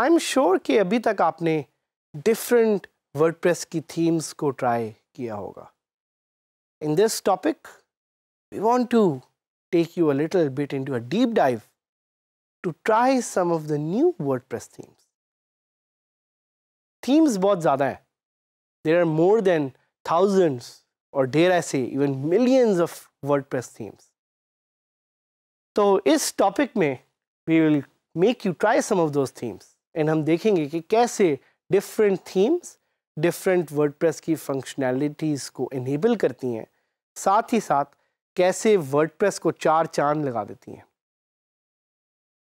I am sure कि अभी तक आपने डिफरेंट वर्डप्रेस की थीम्स को ट्राई किया होगा In this topic, we want to take you a little bit into a deep dive to try some of the new WordPress themes. Themes bahut zyada hai. There are more than thousands or dare I say even millions of WordPress themes. So is topic mein we will make you try some of those themes and hum dekhenge ki kaise different themes different WordPress की functionalities को enable करती हैं साथ ही साथ कैसे WordPress को चार चांद लगा देती हैं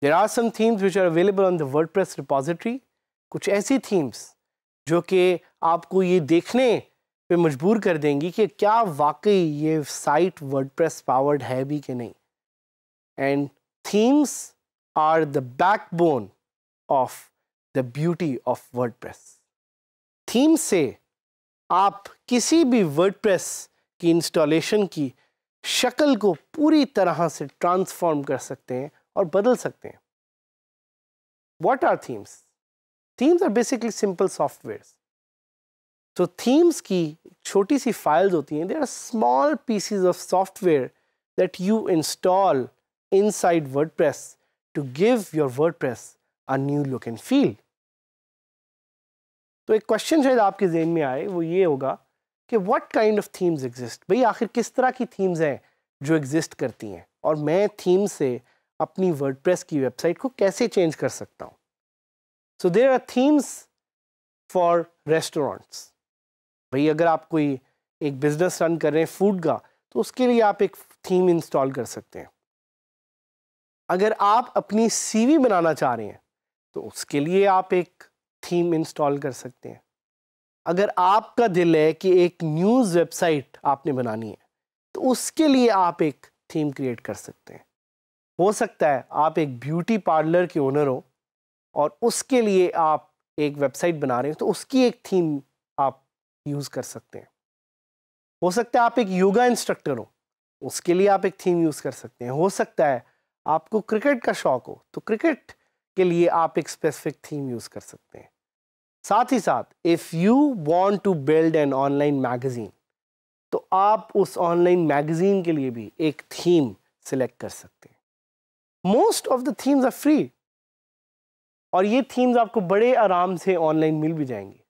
there are some themes which are available on the WordPress repository कुछ ऐसी थीम्स जो कि आपको ये देखने पे मजबूर कर देंगी कि क्या वाकई ये साइट वर्ड प्रेस पावर्ड है भी कि नहीं and themes are the backbone of the beauty of WordPress theme से आप किसी भी वर्डप्रेस की इंस्टॉलेशन की शक्ल को पूरी तरह से ट्रांसफॉर्म कर सकते हैं और बदल सकते हैं what are themes themes are basically simple software तो थीम्स की छोटी सी फाइल्स होती हैं there are small pieces of software that you install inside WordPress to give your WordPress a new look and feel तो एक क्वेश्चन शायद आपके जेन में आए वो ये होगा कि what kind of themes exist भाई आखिर किस तरह की थीम्स हैं जो एग्जिस्ट करती हैं और मैं थीम से अपनी वर्डप्रेस की वेबसाइट को कैसे चेंज कर सकता हूँ so there are themes for restaurants भाई अगर आप कोई एक बिजनेस रन कर रहे हैं फूड का तो उसके लिए आप एक थीम इंस्टॉल कर सकते हैं अगर आप अपनी सीवी बनाना चाह रहे हैं तो उसके लिए आप एक थीम इंस्टॉल कर सकते हैं अगर आपका दिल है कि एक न्यूज़ वेबसाइट आपने बनानी है तो उसके लिए आप एक थीम क्रिएट कर सकते हैं हो सकता है आप एक ब्यूटी पार्लर के ओनर हो और उसके लिए आप एक वेबसाइट बना रहे हो तो उसकी एक थीम आप यूज़ कर सकते हैं हो सकता है आप एक योगा इंस्ट्रक्टर हो उसके लिए आप एक थीम यूज़ कर सकते हैं हो सकता है आपको क्रिकेट का शौक हो तो क्रिकेट के लिए आप एक स्पेसिफिक थीम यूज़ कर सकते हैं साथ ही साथ if you want to build an online magazine तो आप उस ऑनलाइन मैगज़ीन के लिए भी एक थीम सिलेक्ट कर सकते हैं most of the themes are free और ये थीम्स आपको बड़े आराम से ऑनलाइन मिल भी जाएंगी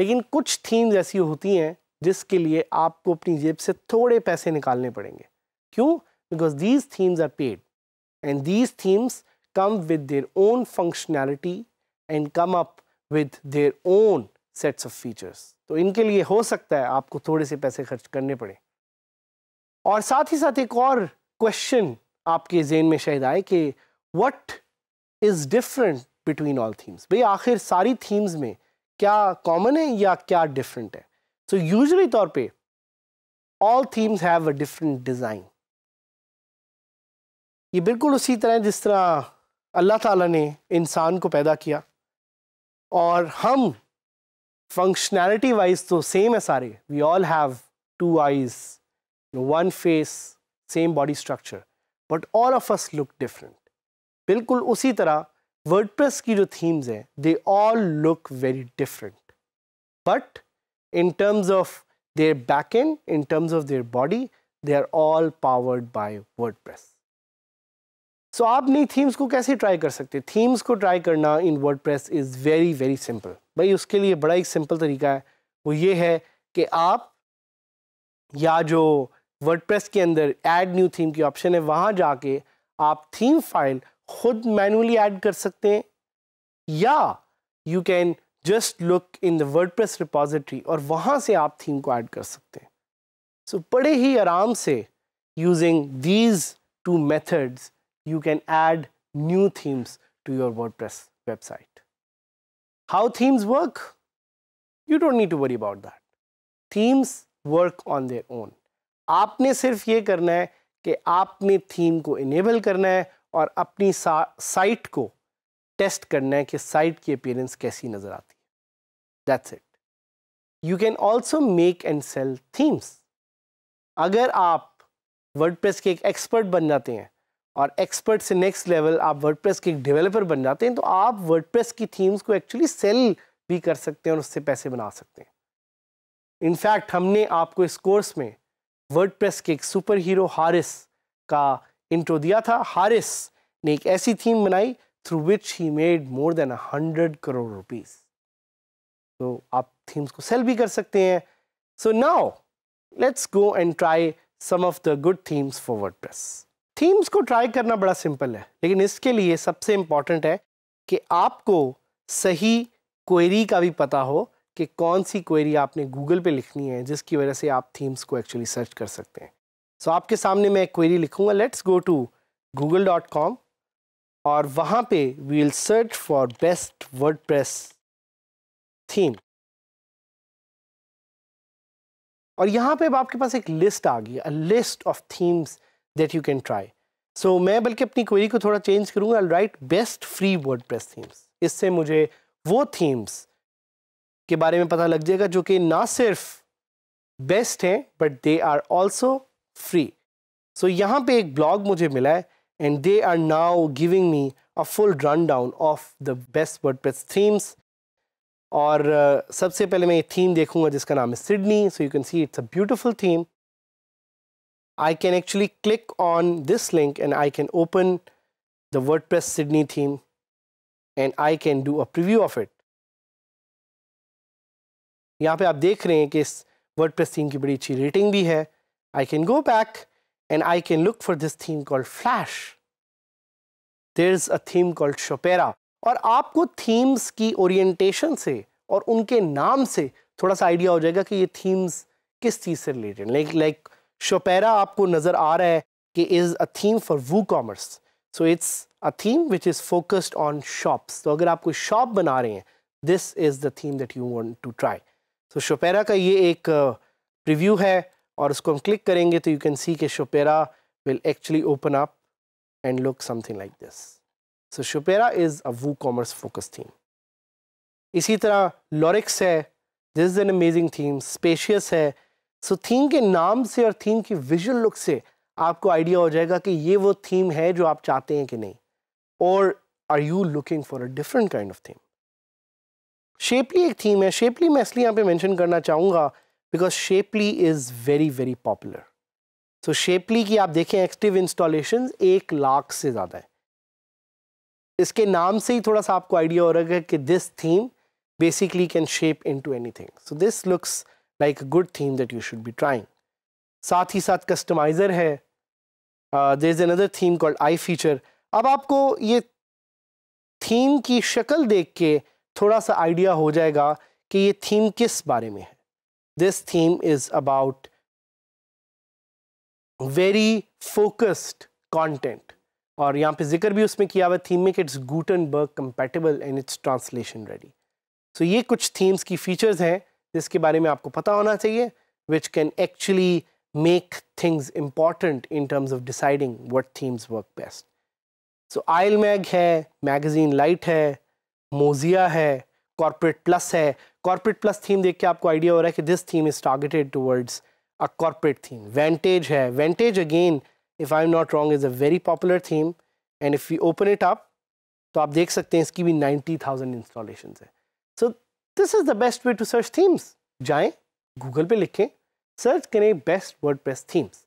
लेकिन कुछ थीम्स ऐसी होती हैं जिसके लिए आपको अपनी जेब से थोड़े पैसे निकालने पड़ेंगे क्यों because these themes are paid and these themes come with their own functionality and come up with their own sets of features. तो इनके लिए हो सकता है आपको थोड़े से पैसे खर्च करने पड़े और साथ ही साथ एक और क्वेश्चन आपके जेन में शायद आए कि what is different between all themes भाई आखिर सारी थीम्स में क्या कॉमन है या क्या डिफरेंट है सो यूजली तौर पे all themes have a different design ये बिल्कुल उसी तरह जिस तरह अल्लाह ताला ने इंसान को पैदा किया और हम फंक्शनैलिटी वाइज तो सेम है सारे we all have two eyes one face same body structure but all of us look different बिल्कुल उसी तरह वर्ड की जो थीम्स हैं they all look very different but in terms of their back end in terms of their body they are all powered by press so so, आप नई themes को कैसे ट्राई कर सकते थीम्स को ट्राई करना in WordPress is very very simple भाई उसके लिए बड़ा एक सिंपल तरीका है वो ये है कि आप या जो वर्ड प्रेस के अंदर ऐड न्यू थीम की ऑप्शन है वहाँ जाके आप थीम फाइल खुद मैनुअली ऐड कर सकते हैं या you can just look in the WordPress repository और वहाँ से आप थीम को ऐड कर सकते हैं सो so, बड़े ही आराम से using these two methods you can add new themes to your WordPress website. How themes work? You don't need to worry about that. Themes work on their own. आपने सिर्फ ये करना है कि आपने थीम को इनेबल करना है और अपनी साइट को टेस्ट करना है कि साइट की अपीयरेंस कैसी नज़र आती है that's it you can also make and sell themes अगर आप वर्डप्रेस के एक एक्सपर्ट बन जाते हैं और एक्सपर्ट से नेक्स्ट लेवल आप वर्डप्रेस के एक डेवलपर बन जाते हैं तो आप वर्डप्रेस की थीम्स को एक्चुअली सेल भी कर सकते हैं और उससे पैसे बना सकते हैं इनफैक्ट हमने आपको इस कोर्स में वर्डप्रेस के एक सुपर हीरो हारिस का इंट्रो दिया था हारिस ने एक ऐसी थीम बनाई through which he made more than hundred crore rupees तो आप थीम्स को सेल भी कर सकते हैं so now go and try some of the good themes for WordPress themes को ट्राई करना बड़ा सिंपल है लेकिन इसके लिए सबसे इम्पॉर्टेंट है कि आपको सही क्वेरी का भी पता हो कि कौन सी क्वेरी आपने गूगल पे लिखनी है जिसकी वजह से आप थीम्स को एक्चुअली सर्च कर सकते हैं सो so, आपके सामने मैं एक क्वेरी लिखूंगा let's go to Google dot com और वहाँ पे will search for best word theme और यहाँ पे अब आपके पास एक लिस्ट आ गई list of themes that you can try so मैं बल्कि अपनी क्वेरी को थोड़ा चेंज करूँगा I write best free WordPress themes इससे मुझे वो थीम्स के बारे में पता लग जाएगा जो कि ना सिर्फ बेस्ट हैं but they are also free so यहाँ पे एक ब्लॉग मुझे मिला है and they are now giving me a full run down of the best WordPress themes और uh, सबसे पहले मैं ये थीम देखूंगा जिसका नाम है Sydney so you can see it's a beautiful theme I can actually click on this link and I can open the WordPress Sydney theme and I can do a preview of it. यहाँ पे आप देख रहे हैं कि इस WordPress theme की बड़ी अच्छी rating भी है I can go back and I can look for this theme called Flash. There's a theme called Shopera. और आपको themes की orientation से और उनके नाम से थोड़ा सा idea हो जाएगा कि ये themes किस चीज़ से related. Like like आपको नजर आ रहा है कि is a theme for WooCommerce so it's a theme which is focused on shops तो अगर आप कोई शॉप बना रहे हैं this is the theme that you want to try so Shopera का ये एक रिव्यू uh, है और उसको हम क्लिक करेंगे तो यू कैन सी के Shopera will actually open up and look something like this so Shopera is a WooCommerce focus theme इसी तरह लॉरिक्स है this is an amazing theme spacious है सो थीम के नाम से और थीम की विजुअल लुक से आपको आइडिया हो जाएगा कि ये वो थीम है जो आप चाहते हैं कि नहीं और are you looking for a different kind of theme Shapely एक थीम है शेपली मैं इसलिए यहाँ पे मेंशन करना चाहूँगा because Shapely is very very popular so Shapely की आप देखें एक्टिव इंस्टॉलेशन एक लाख से ज़्यादा है इसके नाम से ही थोड़ा सा आपको आइडिया हो रहा है कि this theme basically can shape into anything so this looks like a good theme that you should be trying साथ ही साथ कस्टमाइज़र है there is another theme called iFeature अब आपको ये थीम की शक्ल देख के थोड़ा सा आइडिया हो जाएगा कि ये थीम किस बारे में है this theme is about very focused content और यहाँ पे जिक्र भी उसमें किया हुआ थीम में कि it's Gutenberg compatible and it's translation ready so ये कुछ थीम्स की फीचर्स हैं जिसके बारे में आपको पता होना चाहिए which can actually make things important in terms of deciding what themes work best so Islemag है मैगजीन लाइट है मोजिया है कॉरपोरेट प्लस है कॉरपोरेट प्लस थीम देख के आपको आइडिया हो रहा है कि this theme is targeted towards a corporate theme Vantage है Vantage again if I am not wrong is a very popular theme and if you open it up तो आप देख सकते हैं इसकी भी नाइन्टी थाउजेंड इंस्टॉलेशन है this is the best way to search themes जाएं गूगल पे लिखें सर्च करें बेस्ट वर्ड थीम्स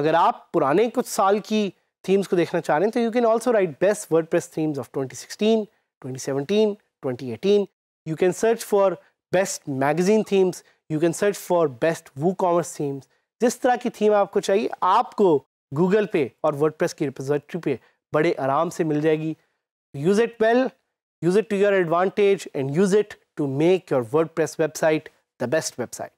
अगर आप पुराने कुछ साल की थीम्स को देखना चाह रहे हैं तो you can also write best WordPress themes of 2016, 2017, 2018. Can search for best magazine themes you can search for best WooCommerce themes जिस तरह की थीम आपको चाहिए आपको गूगल पे और प्रेस की रिपोजिटरी पे बड़े आराम से मिल जाएगी use it well use it to your advantage and use it to make your WordPress website the best website.